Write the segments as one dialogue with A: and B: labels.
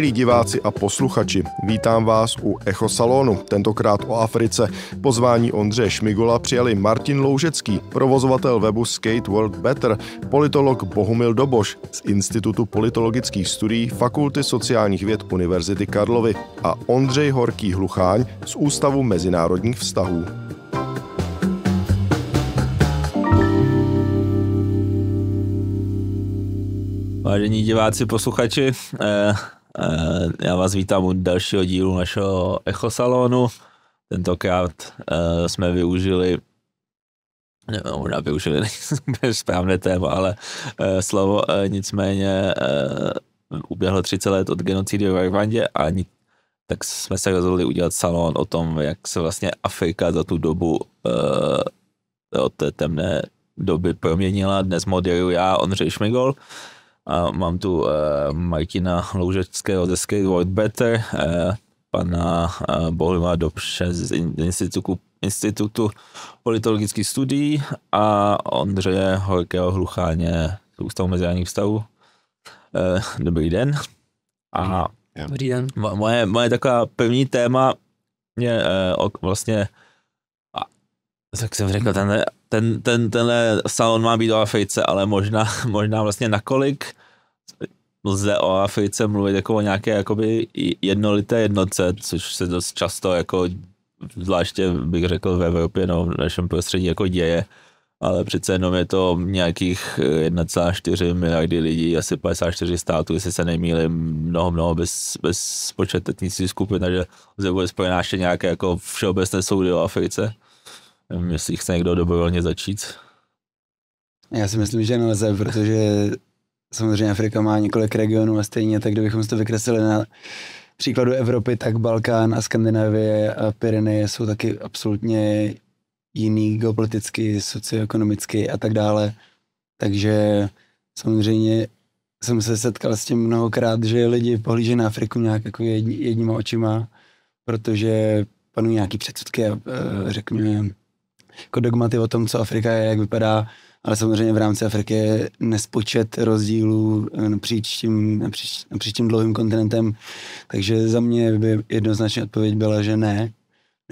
A: Milí diváci a posluchači, vítám vás u Echo Salonu, tentokrát o Africe. Pozvání Ondře Šmigola přijali Martin Loužecký, provozovatel webu Skate World Better, politolog Bohumil Doboš z Institutu politologických studií Fakulty sociálních věd Univerzity Karlovy a Ondřej Horký Hlucháň z Ústavu mezinárodních vztahů.
B: Vážení diváci, posluchači, eh, Eh, já vás vítám u dalšího dílu našeho Echosalonu. Tentokrát eh, jsme využili nevím, možná využili správné téma, ale eh, slovo nicméně uběhlo 30 let od genocidy v Rwandě a tak jsme se rozhodli udělat salon o tom, jak se vlastně Afrika za tu dobu od té temné doby proměnila. Dnes moderuju já, Ondřej Šmigol. A mám tu eh, Martina Loužeckého ze Skate World Better, eh, pana eh, Bohlima Dobře z Institutu, Institutu politologických studií a Ondřeje Horkého Hlucháně z Ústavu mezinárodních vztahů. Dobrý den. A Dobrý den. Moje, moje taková první téma je vlastně tak jsem řekl, ten, ten, ten, tenhle salon má být o Africe, ale možná, možná vlastně nakolik lze o Africe mluvit jako o nějaké jakoby jednolité jednotce, což se dost často jako zvláště bych řekl v Evropě, no v našem prostředí jako děje, ale přece jenom je to nějakých 1,4 miliardy lidí, asi 54 států, jestli se nejmíli mnoho, mnoho bez, bez počet etnických skupin, takže lze bude pronášet nějaké jako všeobecné soudy o Africe. Nevím, jestli chce někdo dobrovolně začít.
C: Já si myslím, že nelze, protože samozřejmě Afrika má několik regionů a stejně tak, kdybychom si to vykreslili na příkladu Evropy, tak Balkán a Skandinávie a Pyreneje jsou taky absolutně jiný geopoliticky, socioekonomicky a tak dále. Takže samozřejmě jsem se setkal s tím mnohokrát, že lidi pohlíží na Afriku nějak jako jedníma očima, protože panují nějaký předsudky a e, řekněme jako dogmaty o tom, co Afrika je, jak vypadá, ale samozřejmě v rámci Afriky je nespočet rozdílů eh, napříč tím, napříč, napříč tím dlouhým kontinentem, takže za mě by jednoznačně odpověď byla, že ne.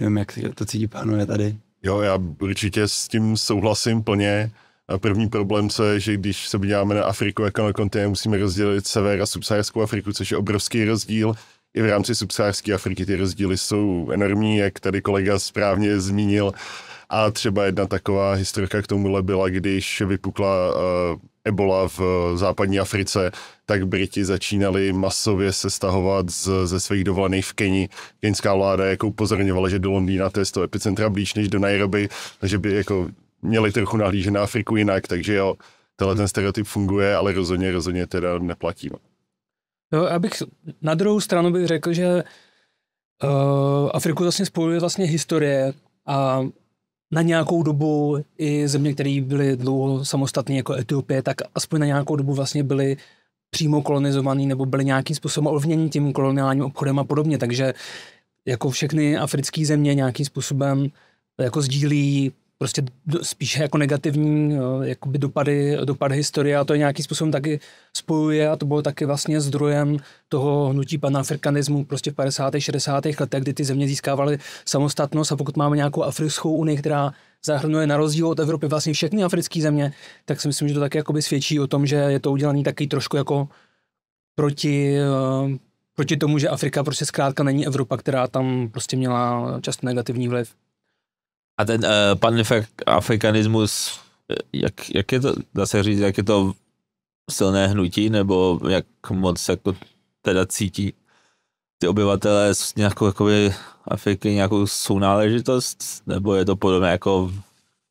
C: Nevím, jak to cítí pánové tady.
A: Jo, já určitě s tím souhlasím plně. A první problém, co je, že když se podíváme na Afriku jako na kontinent, musíme rozdělit sever a subsaharskou Afriku, což je obrovský rozdíl i v rámci subsaharské Afriky ty rozdíly jsou enormní, jak tady kolega správně zmínil. A třeba jedna taková historika k tomuhle byla, když vypukla uh, ebola v eh, západní Africe, tak Briti začínali masově se stahovat z, ze svých dovolených v Keni. Keňská vláda jako upozorňovala, že do Londýna to je z toho epicentra blíž než do Nairobi, takže by jako měli trochu nahlížet na Afriku jinak, takže jo, tenhle ten stereotyp funguje, ale rozhodně, rozhodně teda neplatí. No.
D: Jo, abych na druhou stranu bych řekl, že uh, Afriku vlastně spojuje vlastně historie a na nějakou dobu i země, které byly dlouho samostatné jako Etiopie, tak aspoň na nějakou dobu vlastně byly přímo kolonizovaný nebo byly nějakým způsobem ovlivněni tím koloniálním obchodem a podobně. Takže jako všechny africké země nějakým způsobem jako sdílí prostě spíše jako negativní jakoby dopady, dopady historie a to je nějakým způsobem taky spojuje a to bylo taky vlastně zdrojem toho hnutí panafrikanismu prostě v 50. a 60. letech, kdy ty země získávaly samostatnost a pokud máme nějakou africkou unii, která zahrnuje na rozdíl od Evropy vlastně všechny africké země, tak si myslím, že to taky jakoby svědčí o tom, že je to udělané taky trošku jako proti, eh, proti tomu, že Afrika prostě zkrátka není Evropa, která tam prostě měla často negativní vliv.
B: A ten uh, panafrikanismus, eh, jak, jak je to, dá se říct, jak je to silné hnutí, nebo jak moc jako teda cítí ty obyvatelé s nějakou jakoby, Afriky nějakou sounáležitost, nebo je to podobné jako v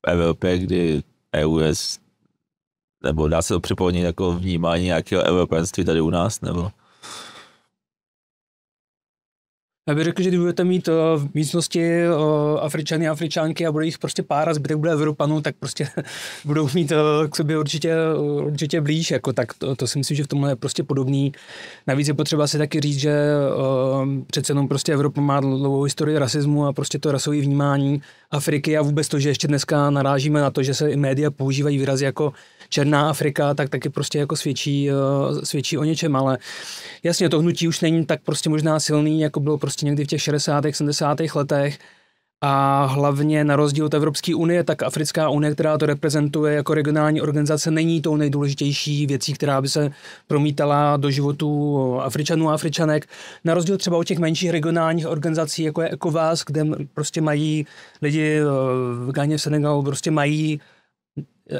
B: Evropě, kdy EU je, nebo dá se to připomínat jako vnímání nějakého evropenství tady u nás, nebo?
D: Já bych řekl, že když budete mít eh, v místnosti eh, Afričany, Afričánky a bude jich prostě pár a zbytek bude Evropanů, tak prostě budou mít eh, k sobě určitě, určitě blíž. Jako, tak to, to, si myslím, že v tomhle je prostě podobný. Navíc je potřeba si taky říct, že přece jenom prostě Evropa má dlouhou historii rasismu a prostě to rasové vnímání Afriky a vůbec to, že ještě dneska narážíme na to, že se i média používají výrazy jako Černá Afrika, tak taky prostě jako svědčí, eh, svědčí o něčem, ale jasně to hnutí už není tak prostě možná silný, jako bylo prostě někdy v těch 60. 70. letech, a hlavně na rozdíl od Evropské unie, tak Africká unie, která to reprezentuje jako regionální organizace, není tou nejdůležitější věcí, která by se promítala do životů Afričanů a Afričanek. Na rozdíl třeba od těch menších regionálních organizací, jako je ECOVAS, kde prostě mají lidi eh, v Gáně, v Senegalu, prostě mají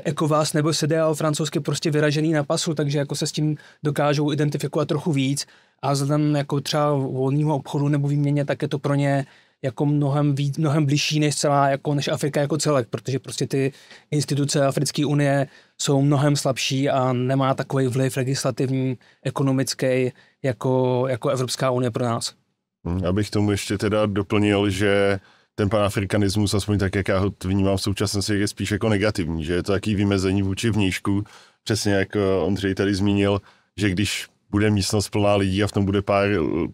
D: jako vás nebo CDAO francouzsky prostě vyražený na pasu, takže jako se s tím dokážou identifikovat trochu víc a vzhledem jako třeba volného obchodu nebo výměně, tak je to pro ně jako mnohem, víc, mnohem blížší než celá, jako než Afrika jako celek, protože prostě ty instituce Africké unie jsou mnohem slabší a nemá takový vliv legislativní, ekonomický, jako, jako Evropská unie pro nás.
A: Já hm, bych tomu ještě teda doplnil, že ten panafrikanismus, aspoň tak, jak já ho vnímám v současnosti, je spíš jako negativní, že je to takový vymezení vůči vnějšku, přesně jak eh, Ondřej tady zmínil, že když bude místnost plná lidí a v tom bude pár,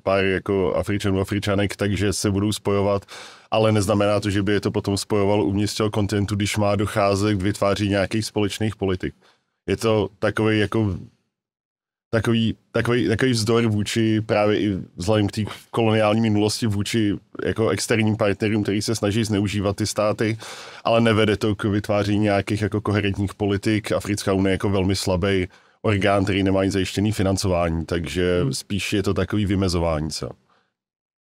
A: pár jako Afričanů, Afričanek, takže se budou spojovat, ale neznamená to, že by je to potom spojovalo uvnitř toho kontentu, když má docházet k vytváření nějakých společných politik. Je to takový jako takový, takový, takový vzdor vůči právě i vzhledem k té koloniální minulosti vůči jako externím partnerům, který se snaží zneužívat ty státy, ale nevede to k vytváření nějakých jako koherentních politik. Africká unie jako velmi slabý orgán, který nemá ani zajištěný financování, takže hmm. spíš je to takový vymezování se.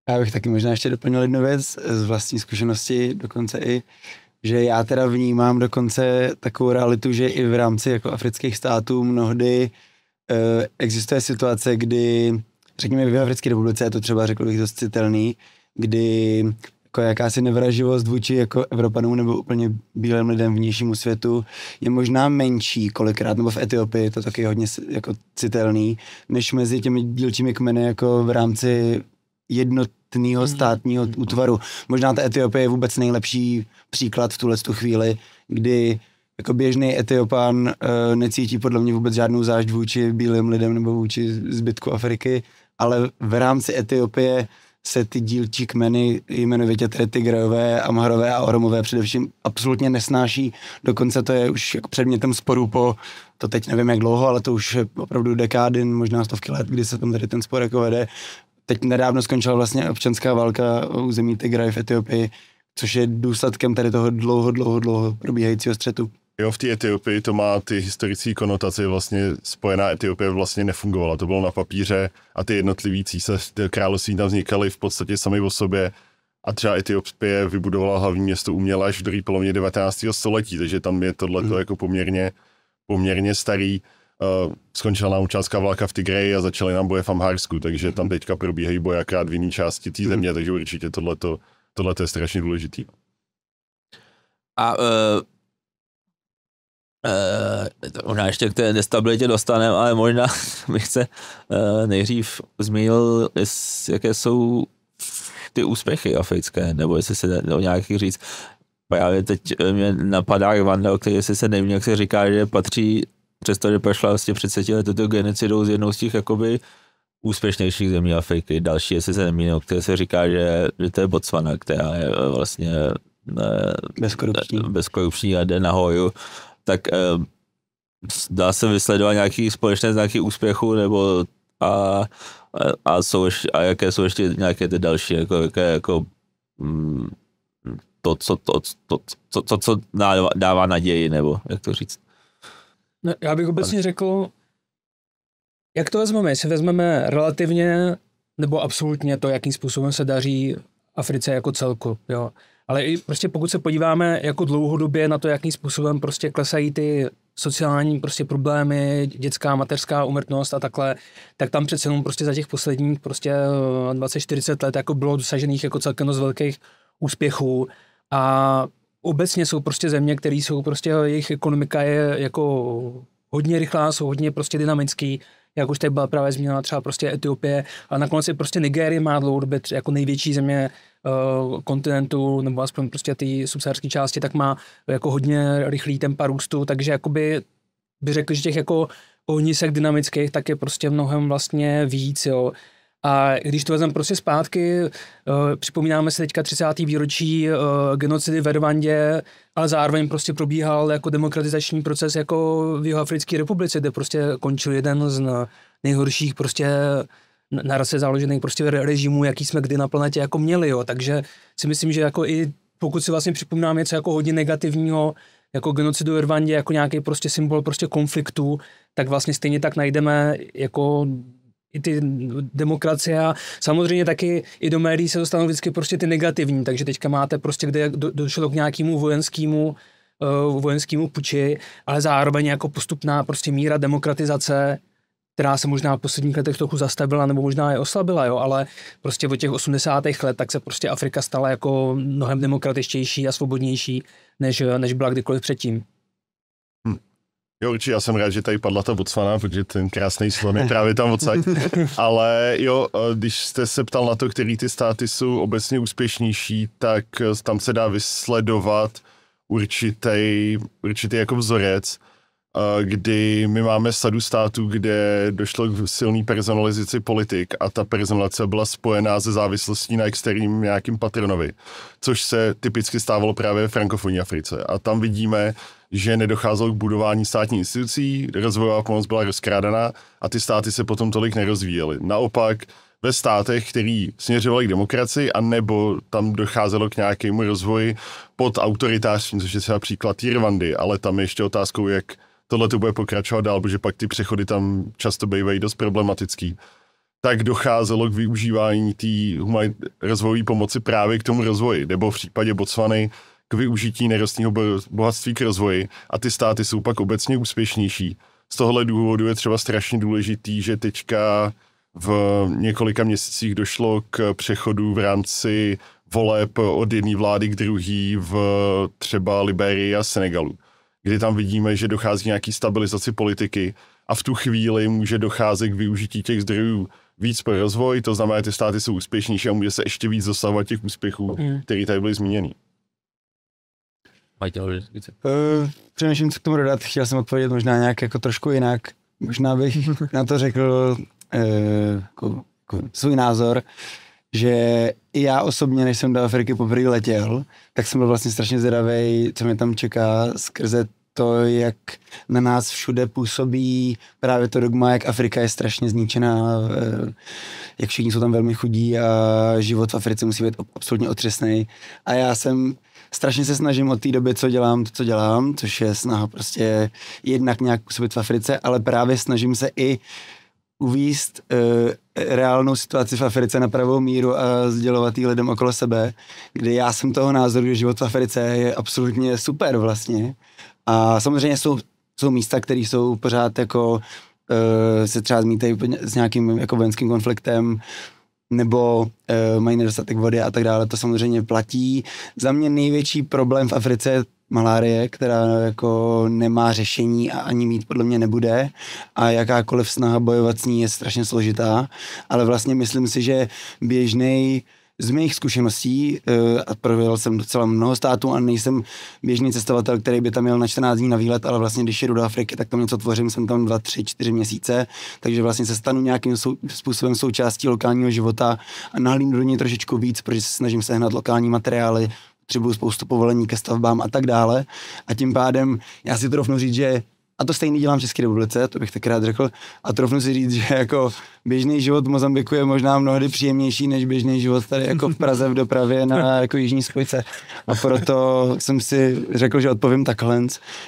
C: Já bych taky možná ještě doplnil jednu věc z vlastní zkušenosti, dokonce i že já teda vnímám dokonce takovou realitu, že i v rámci jako afrických států mnohdy uh, Eh, existuje situace, kdy, řekněme, v Africké republice, je to třeba řekl bych dost citelný, kdy jako jakási nevraživost vůči jako Evropanům nebo úplně bílým lidem vnějšímu světu je možná menší kolikrát, nebo v Etiopii to taky je hodně jako citelný, než mezi těmi dílčími kmeny jako v rámci jednotného mhm. státního mhm. útvaru. Možná ta Etiopie je vůbec nejlepší příklad v tuhle tu chvíli, kdy jako běžný Etiopán uh, necítí podle mě vůbec žádnou zášť vůči bílým lidem nebo vůči zbytku Afriky, ale v rámci Etiopie se ty dílčí kmeny, jmenovitě tedy Tigrové, Amharové a Oromové především absolutně nesnáší. Dokonce to je už jako předmětem sporu po, to teď nevím jak dlouho, ale to už je opravdu dekády, možná stovky let, kdy se tam tady ten spor jako vede. Teď nedávno skončila vlastně občanská válka o území Tigraj v Etiopii, což je důsledkem tady toho dlouho, dlouho, dlouho probíhajícího
A: střetu. Jo, v té Etiopii to má ty historické konotace, vlastně spojená Etiopie vlastně nefungovala, to bylo na papíře a ty jednotlivý císaři, království tam vznikaly v podstatě sami o sobě a třeba Etiopie vybudovala hlavní město uměle až v druhé polovině 19. století, takže tam je tohle mm. jako poměrně, poměrně starý. Uh, skončila nám částka válka v Tigreji a začaly nám boje v Amharsku, takže tam hmm. teďka probíhají boje akrát v jiné části té hmm. země, takže určitě tohle je strašně důležitý.
B: A uh Uh, eh, možná ještě k té nestabilitě dostaneme, ale možná bych se uh, nejdřív zmínil, jaké jsou ty úspěchy africké, nebo jestli se o nějakých říct. Právě teď eh, mě napadá Rwanda, který jestli se nevím, jak se říká, že patří, přesto, že prošla vlastně před 30 lety do genocidou z jednou z těch jakoby úspěšnějších zemí Afriky. Další, jestli se nemýlím, o které se říká, že, že to je Botswana, která je eh, vlastně ne, bezkorupční. bezkorupční a jde nahoru tak eh, dá se vysledovat nějaký společné znaky úspěchu nebo a, a, jsou ještě, a jaké jsou ještě nějaké ty další, jako, jaké, jako mm, to, co, to, to, to, to, co dává, dává naději, nebo jak to říct?
D: No, já bych obecně řekl, jak to vezmeme, jestli vezmeme relativně nebo absolutně to, jakým způsobem se daří Africe jako celku, jo. Ale i prostě pokud se podíváme jako dlouhodobě na to, jakým způsobem prostě klesají ty sociální prostě problémy, dětská, mateřská umrtnost a takhle, tak tam přece jenom prostě za těch posledních prostě 20-40 eh, let jako bylo dosažených jako celkem z velkých úspěchů a obecně jsou prostě země, které jsou prostě, jejich ekonomika je jako hodně rychlá, jsou hodně prostě dynamický jak už tady byla právě zmíněna třeba prostě Etiopie, a nakonec je prostě Nigérie má dlouhodobě jako největší země eh, kontinentu, nebo aspoň prostě ty subsaharské části, tak má jako hodně rychlý tempa růstu, takže jakoby by řekl, že těch jako ohnisek dynamických tak je prostě mnohem vlastně víc, jo. A když to vezmeme prostě zpátky, eh, připomínáme se teďka 30. výročí eh, genocidy ve Rwandě, ale zároveň prostě probíhal jako demokratizační proces jako v Jihoafrické republice, kde prostě končil jeden z nejhorších prostě na rase založených prostě režimů, jaký jsme kdy na planetě jako měli, jo. Takže si myslím, že jako i pokud si vlastně připomínám něco jako hodně negativního, jako genocidu v Rwandě, jako nějaký prostě symbol prostě konfliktu, tak vlastně stejně tak najdeme jako i ty demokracie a samozřejmě taky i do médií se dostanou vždycky prostě ty negativní, takže teďka máte prostě, kde do, došlo k nějakému vojenskému uh, vojenskému puči, ale zároveň jako postupná prostě míra demokratizace, která se možná v posledních letech trochu zastavila nebo možná je oslabila, jo, ale prostě od těch 80. let tak se prostě Afrika stala jako mnohem demokratičtější a svobodnější, než, než byla kdykoliv předtím.
A: Jo, určitě, já jsem rád, že tady padla ta Botswana, protože ten krásný slon je právě tam odsaď. Ale jo, eh, když jste se ptal na to, který ty státy jsou obecně úspěšnější, tak eh, tam se dá vysledovat určitý, určitý jako vzorec, eh, kdy my máme sadu států, kde došlo k silné personalizaci politik a ta personalizace byla spojená se závislostí na externím nějakým patronovi, což se typicky stávalo právě v frankofonní Africe. A tam vidíme, že nedocházelo k budování státní institucí, rozvojová pomoc byla rozkrádaná a ty státy se potom tolik nerozvíjely. Naopak ve státech, který směřovali k demokracii, anebo tam docházelo k nějakému rozvoji pod autoritářstvím, což je třeba příklad Jirvandy, ale tam je ještě otázkou, jak tohle to bude pokračovat dál, protože pak ty přechody tam často bývají dost problematický tak docházelo k využívání té rozvojové pomoci právě k tomu rozvoji. Nebo v případě Botswany k využití nerostního bohatství k rozvoji a ty státy jsou pak obecně úspěšnější. Z tohohle důvodu je třeba strašně důležitý, že teďka v několika měsících došlo k přechodu v rámci voleb od jedné vlády k druhý v třeba Liberii a Senegalu, kdy tam vidíme, že dochází nějaký stabilizaci politiky a v tu chvíli může docházet k využití těch zdrojů víc pro rozvoj, to znamená, že ty státy jsou úspěšnější a může se ještě víc dosahovat těch úspěchů, mm. které tady byly zmíněny fajtil vždycky?
C: Uh, přemýšlím, co k tomu dodat. Chtěl jsem odpovědět možná nějak jako trošku jinak. Možná bych na to řekl uh, svůj názor, že i já osobně, než jsem do Afriky poprvé letěl, tak jsem byl vlastně strašně zvědavý, co mě tam čeká skrze to, jak na nás všude působí právě to dogma, jak Afrika je strašně zničená, eh, jak všichni jsou tam velmi chudí a život v Africe musí být absolutně otřesný. A já jsem strašně se snažím od té doby, co dělám, to, co dělám, což je snaha prostě jednak nějak působit v Africe, ale právě snažím se i uvíst uh, reálnou situaci v Africe na pravou míru a sdělovat ji lidem okolo sebe, kde já jsem toho názoru, že život v Africe je absolutně super vlastně. A samozřejmě jsou, jsou místa, které jsou pořád jako uh, se třeba zmítají s nějakým jako vojenským konfliktem, nebo uh, mají nedostatek vody a tak dále, to samozřejmě platí. Za mě největší problém v Africe je malárie, která jako nemá řešení a ani mít podle mě nebude a jakákoliv snaha bojovat s ní je strašně složitá, ale vlastně myslím si, že běžný z mých zkušeností, eh, a projel jsem docela mnoho států a nejsem běžný cestovatel, který by tam měl na 14 dní na výlet, ale vlastně když jedu do Afriky, tak tam něco tvořím, jsem tam 2, 3, 4 měsíce, takže vlastně se stanu nějakým sou, způsobem součástí lokálního života a nahlínu do něj trošičku víc, protože se snažím sehnat lokální materiály, potřebuju spoustu povolení ke stavbám a tak dále. A tím pádem já si to říct, že a to stejný dělám v České republice, to bych tak rád řekl. A trofnu si říct, že jako běžný život v Mozambiku je možná mnohdy příjemnější než běžný život tady jako v Praze v dopravě na jako jižní spojce. A proto jsem si řekl, že odpovím takhle,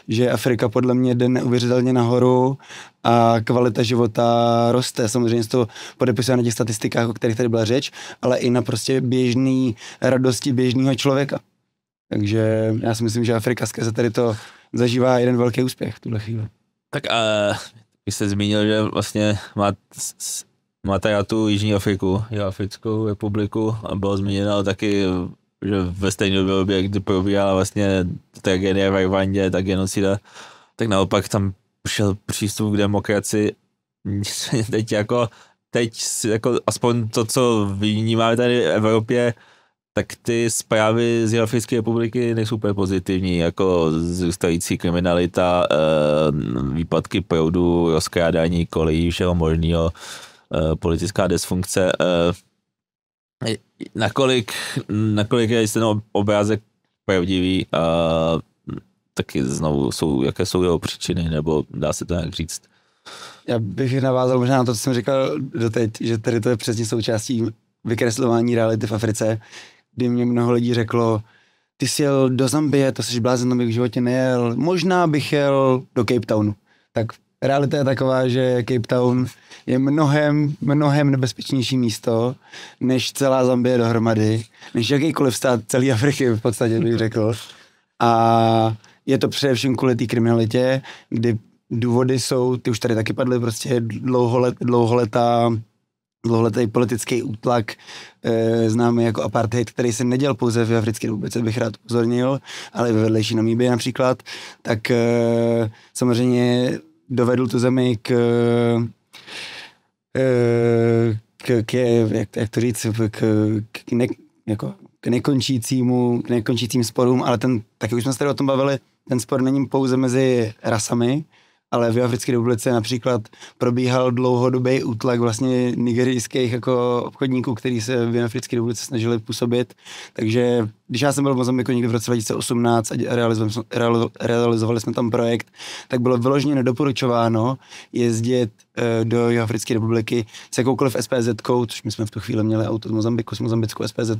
C: že Afrika podle mě jde neuvěřitelně nahoru a kvalita života roste. Samozřejmě to podepisuje na těch statistikách, o kterých tady byla řeč, ale i na prostě běžný radosti běžného člověka. Takže já si myslím, že Afrika skrze tady to zažívá jeden velký úspěch v tuhle chvíli.
B: Tak a vy jste zmínil, že vlastně má, máte já tu Jižní Afriku, Africkou republiku a bylo zmíněno taky, že ve stejné době, kdy probíhala vlastně tragédie v Rwandě, ta genocida, tak naopak tam šel přístup k demokracii. Teď jako, teď jako aspoň to, co vnímáme tady v Evropě, tak ty zprávy z Jihoafrické republiky nejsou úplně pozitivní, jako zůstající kriminalita, eh, výpadky proudu, rozkrádání kolejí, všeho možného, eh, politická dysfunkce. Eh, nakolik, nakolik je ten obrázek pravdivý a taky znovu jsou, jaké jsou jeho příčiny, nebo dá se to nějak říct?
C: Já bych navázal možná na to, co jsem říkal doteď, že tady to je přesně součástí vykreslování reality v Africe, kdy mě mnoho lidí řeklo, ty jsi jel do Zambie, to jsi blázen, to bych v životě nejel, možná bych jel do Cape Townu. Tak realita je taková, že Cape Town je mnohem, mnohem nebezpečnější místo, než celá Zambie dohromady, než jakýkoliv stát celý Afriky v podstatě bych řekl. A je to především kvůli té kriminalitě, kdy důvody jsou, ty už tady taky padly, prostě dlouholet, dlouholetá dlouhletý politický útlak, e, známý jako apartheid, který se neděl pouze v Africké republice, bych rád upozornil, ale i ve vedlejší Namíbě například, tak e, samozřejmě dovedl tu zemi k, e, k, k jak, jak to říct, k, k, ne, jako, k nekončícímu, k nekončícím sporům, ale ten, taky už jsme se tady o tom bavili, ten spor není pouze mezi rasami, ale v Africké republice například probíhal dlouhodobý útlak vlastně nigerijských jako obchodníků, který se v Africké republice snažili působit. Takže když já jsem byl v Mozambiku někdy v roce 2018 a realizovali, realizovali jsme tam projekt, tak bylo vyloženě nedoporučováno jezdit eh, do Jihoafrické republiky s jakoukoliv SPZ, což my jsme v tu chvíli měli auto z Mozambiku s mozambickou SPZ,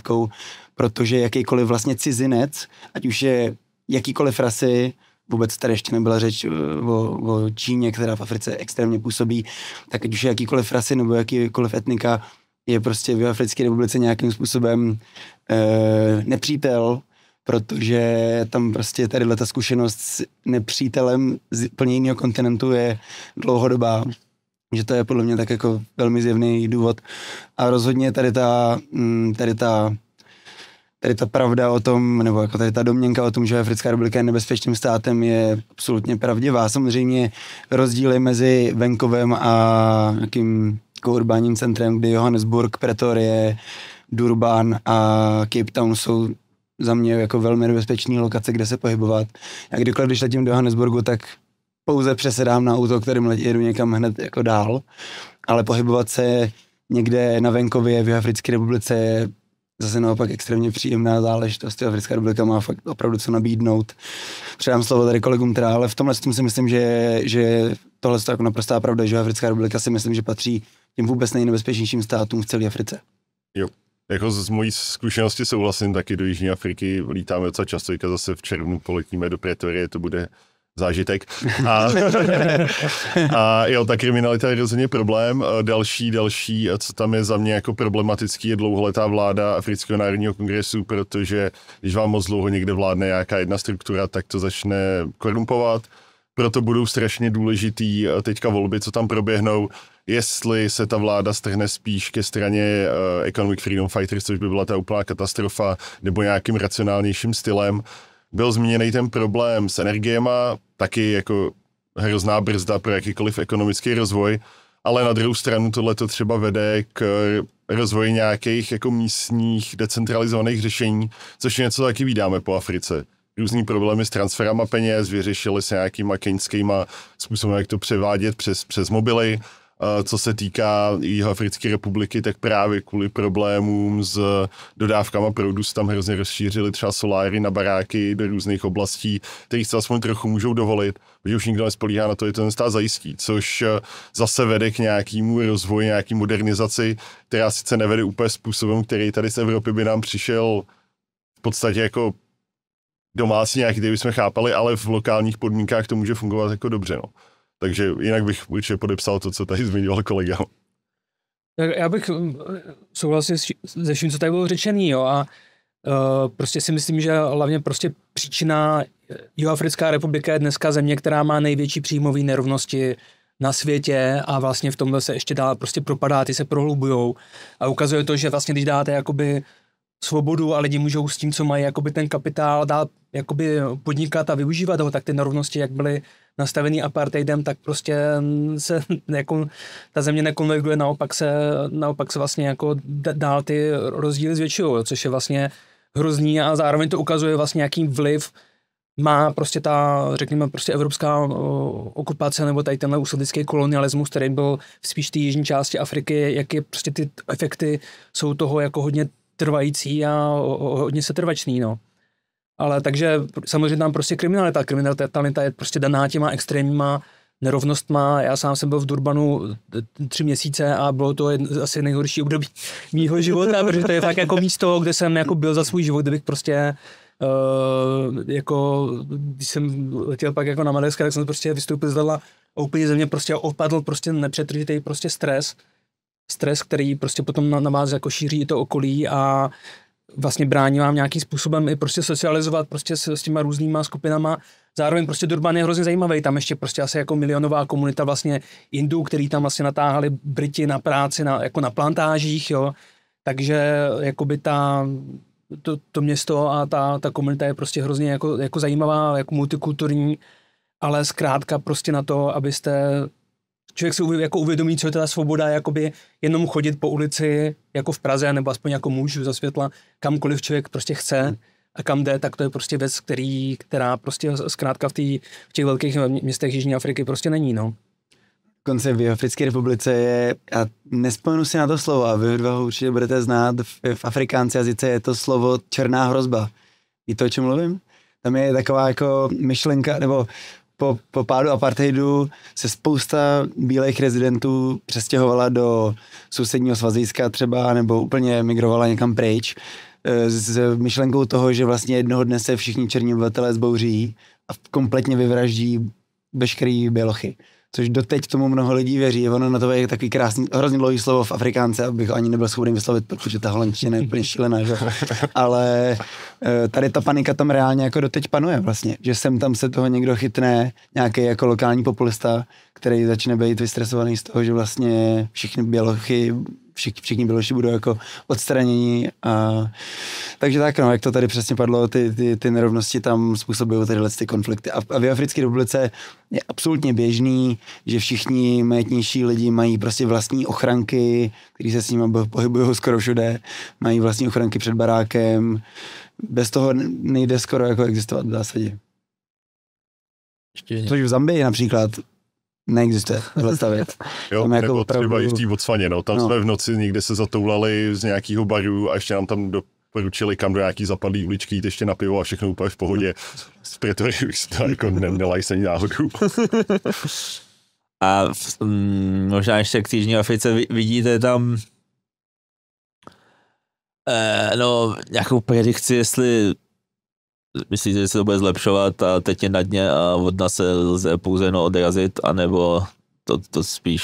C: protože jakýkoliv vlastně cizinec, ať už je jakýkoliv rasy, vůbec tady ještě nebyla řeč eh, o, o Číně, která v Africe extrémně působí, tak ať už je jakýkoliv rasy nebo jakýkoliv etnika, je prostě v Africké republice nějakým způsobem e, nepřítel, protože tam prostě tady ta zkušenost s nepřítelem z plně jiného kontinentu je dlouhodobá. Že to je podle mě tak jako velmi zjevný důvod. A rozhodně tady ta, mm, tady ta tady ta pravda o tom, nebo jako tady ta domněnka o tom, že Africká republika je nebezpečným státem, je absolutně pravdivá. Samozřejmě rozdíly mezi venkovem a nějakým jako urbánním centrem, kdy Johannesburg, Pretorie, Durban a Cape Town jsou za mě jako velmi nebezpečné lokace, kde se pohybovat. Já kdykoliv, když letím do Johannesburgu, tak pouze přesedám na auto, kterým jedu někam hned jako dál, ale pohybovat se někde na venkově v Africké republice je zase naopak extrémně příjemná záležitost. Africká republika má fakt opravdu co nabídnout. Předám slovo tady kolegům, teda, ale v tomhle tím si myslím, že, že tohle je jako naprostá pravda, že Africká republika si myslím, že patří těm vůbec nejnebezpečnějším státům v celé Africe.
A: Jo. Jako z mojí zkušenosti souhlasím taky do Jižní Afriky, lítáme docela často, zase v červnu poletíme do Pretorie, to bude zážitek. A, a jo, ta kriminalita je rozhodně problém. Další, další, co tam je za mě jako problematický, je dlouholetá vláda Afrického národního kongresu, protože když vám moc dlouho někde vládne nějaká jedna struktura, tak to začne korumpovat. Proto budou strašně důležitý teďka volby, co tam proběhnou, jestli se ta vláda strhne spíš ke straně Economic Freedom Fighters, což by byla ta úplná katastrofa, nebo nějakým racionálnějším stylem. Byl zmíněný ten problém s energiema, taky jako hrozná brzda pro jakýkoliv ekonomický rozvoj, ale na druhou stranu tohle to třeba vede k rozvoji nějakých jako místních decentralizovaných řešení, což je něco taky vydáme po Africe. Různý problémy s transferama peněz vyřešili se nějakýma keňskýma způsobem, jak to převádět přes, přes mobily Eh, co se týká Jihoafrické republiky, tak právě kvůli problémům s dodávkama proudu tam hrozně rozšířili třeba soláry na baráky do různých oblastí, které se aspoň trochu můžou dovolit, protože už nikdo nespolíhá na to, že ten stát zajistí, což eh, zase vede k nějakému rozvoji, nějaké modernizaci, která sice nevede úplně způsobem, který tady z Evropy by nám přišel v podstatě jako domácí nějaký, který bychom chápali, ale v lokálních podmínkách to může fungovat jako dobře. No. Takže jinak bych určitě podepsal to, co tady zmiňoval kolega.
D: Tak já bych mm, souhlasil se vším, co tady bylo řečený, jo, a eh, prostě si myslím, že hlavně prostě příčina eh, Jihoafrická republika je dneska země, která má největší příjmové nerovnosti na světě a vlastně v tomhle se ještě dál prostě propadá, ty se prohlubujou a ukazuje to, že vlastně když dáte jakoby svobodu a lidi můžou s tím, co mají jakoby ten kapitál dál jakoby podnikat a využívat ho, tak ty nerovnosti, jak byly nastavený apartheidem, tak prostě mm, se jako, ta země nekonverguje, naopak se, naopak se vlastně jako dál ty rozdíly zvětšují, což je vlastně hrozný a zároveň to ukazuje vlastně, jaký vliv má prostě ta, řekněme, prostě evropská okupace nebo tady tenhle úsadlický kolonialismus, který byl v spíš té jižní části Afriky, jaké prostě ty efekty jsou toho jako hodně trvající a hodně setrvačný, no. Ale takže samozřejmě tam prostě kriminalita. Kriminalita je prostě daná těma extrémníma nerovnost má. Já sám jsem byl v Durbanu eh, tři měsíce a bylo to jedno, asi nejhorší období mýho života, protože to je fakt jako místo, kde jsem jako byl za svůj život, kdybych prostě Uh, jako, když jsem letěl pak jako na Madagaskar, tak jsem prostě vystoupil z a úplně ze mě prostě opadl prostě nepřetržitý prostě stres, stres, který prostě potom na, na vás jako šíří to okolí a vlastně brání vám nějakým způsobem i prostě socializovat prostě s, s těma různýma skupinama. Zároveň prostě Durban je hrozně zajímavý, tam ještě prostě asi jako milionová komunita vlastně Indů, který tam vlastně natáhali Briti na práci, na, jako na plantážích, jo. Takže jakoby ta, to, to město a ta, ta komunita je prostě hrozně jako, jako zajímavá, jako multikulturní, ale zkrátka prostě na to, abyste člověk si jako uvědomí, co je ta svoboda, jakoby jenom chodit po ulici, jako v Praze, nebo aspoň jako muž za světla, kamkoliv člověk prostě chce a kam jde, tak to je prostě věc, který, která prostě zkrátka v, tý, v těch velkých městech Jižní Afriky prostě není, no.
C: Konce v Africké republice je, a nespomenu si na to slovo, a vy dva ho určitě budete znát, v, v afrikánci jazyce je to slovo černá hrozba. Víte, o čem mluvím? Tam je taková jako myšlenka, nebo po, po pádu apartheidu se spousta bílých rezidentů přestěhovala do sousedního svazíska, třeba, nebo úplně migrovala někam pryč eh, s myšlenkou toho, že vlastně jednoho dne se všichni černí obyvatelé zbouří a kompletně vyvraždí veškerý bělochy což doteď tomu mnoho lidí věří. Ono na to je takový krásný, hrozně dlouhý slovo v Afrikánce, abych ani nebyl schopný vyslovit, protože ta holandština je úplně šílená. Že? Ale eh, tady ta panika tam reálně jako doteď panuje vlastně, že sem tam se toho někdo chytne, nějaký jako lokální populista, který začne být vystresovaný z toho, že vlastně všichni bělochy všichni, všichni že budou jako odstranění. A, takže tak, no, jak to tady přesně padlo, ty, ty, ty nerovnosti tam způsobují tyhle ty konflikty. A, a v Africké republice je absolutně běžný, že všichni majetnější lidi mají prostě vlastní ochranky, který se s nimi pohybují skoro všude, mají vlastní ochranky před barákem. Bez toho nejde skoro jako existovat v zásadě. Což v Zambii například neexistuje tohle ta věc.
A: jo, tam jako nebo opravdu... třeba i v té Botswaně, no. Tam no. jsme v noci někde se zatoulali z nějakého baru a ještě nám tam do doporučili kam do nějaký zapadlý uličky jít ještě na pivo a všechno úplně v pohodě. Z Pretory už to jako neměla ani náhodou. A v, m, mm, možná
B: ještě k Jižní Africe vidíte tam eh, no, nějakou predikci, jestli myslíte, že se to bude zlepšovat a teď je na dně a od nás se lze pouze jenom odrazit, anebo to, to spíš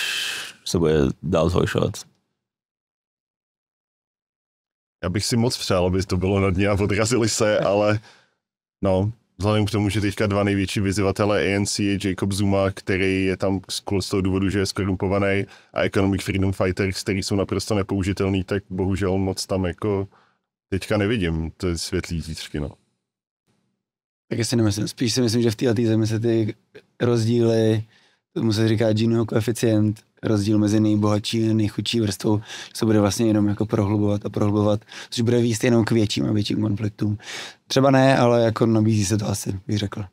B: se bude dál zhoršovat?
A: Já bych si moc přál, aby to bylo na dně a odrazili se, ale no, vzhledem k tomu, že teďka dva největší vyzývatele ANC je Jacob Zuma, který je tam z toho důvodu, že je skorumpovaný a Economic Freedom Fighters, který jsou naprosto nepoužitelný, tak bohužel moc tam jako teďka nevidím, to je světlý zítřky, no. Tak si nemyslím. Spíš si myslím,
C: že v této zemi se ty rozdíly, tomu se říká Giniho koeficient, rozdíl mezi nejbohatší a nejchudší vrstvou, se bude vlastně jenom jako prohlubovat a prohlubovat, což bude víc jenom k větším a větším konfliktům. Třeba ne, ale jako nabízí se to asi, bych řekl.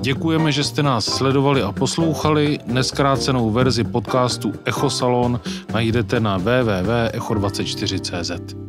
D: Děkujeme, že jste nás sledovali a poslouchali. Neskrácenou verzi podcastu Echo Salon najdete na www.echo24.cz.